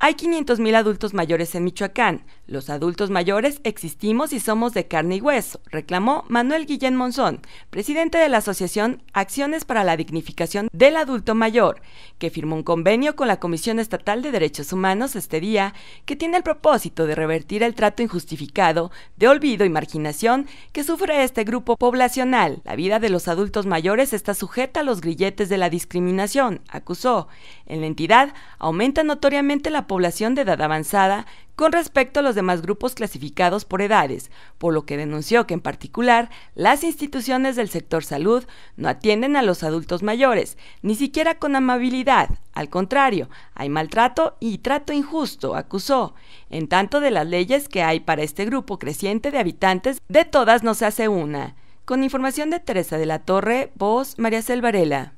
Hay 500.000 adultos mayores en Michoacán. Los adultos mayores existimos y somos de carne y hueso, reclamó Manuel Guillén Monzón, presidente de la Asociación Acciones para la Dignificación del Adulto Mayor, que firmó un convenio con la Comisión Estatal de Derechos Humanos este día, que tiene el propósito de revertir el trato injustificado, de olvido y marginación que sufre este grupo poblacional. La vida de los adultos mayores está sujeta a los grilletes de la discriminación, acusó. En la entidad aumenta notoriamente la población de edad avanzada con respecto a los demás grupos clasificados por edades, por lo que denunció que en particular las instituciones del sector salud no atienden a los adultos mayores, ni siquiera con amabilidad, al contrario, hay maltrato y trato injusto, acusó. En tanto de las leyes que hay para este grupo creciente de habitantes, de todas no se hace una. Con información de Teresa de la Torre, voz María Selvarela.